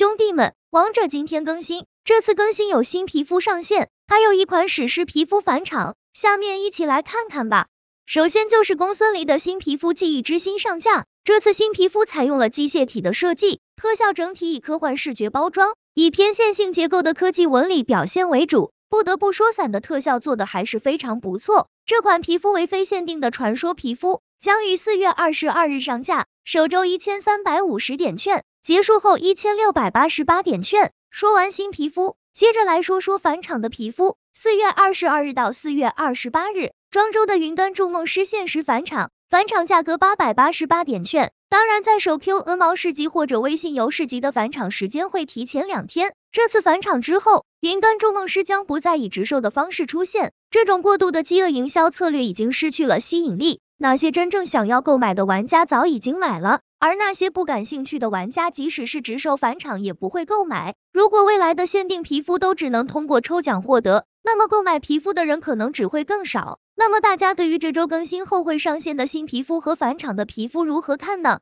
兄弟们，王者今天更新，这次更新有新皮肤上线，还有一款史诗皮肤返场，下面一起来看看吧。首先就是公孙离的新皮肤记忆之心上架，这次新皮肤采用了机械体的设计，特效整体以科幻视觉包装，以偏线性结构的科技纹理表现为主。不得不说，伞的特效做的还是非常不错。这款皮肤为非限定的传说皮肤，将于四月二十二日上架。首周一千三百五十点券结束后一千六百八十八点券。说完新皮肤，接着来说说返场的皮肤。四月二十二日到四月二十八日，庄周的云端筑梦师限时返场，返场价格八百八十八点券。当然，在首 Q、鹅毛市集或者微信游市集的返场时间会提前两天。这次返场之后，云端筑梦师将不再以直售的方式出现，这种过度的饥饿营销策略已经失去了吸引力。那些真正想要购买的玩家早已经买了，而那些不感兴趣的玩家，即使是直售返场也不会购买。如果未来的限定皮肤都只能通过抽奖获得，那么购买皮肤的人可能只会更少。那么大家对于这周更新后会上线的新皮肤和返场的皮肤如何看呢？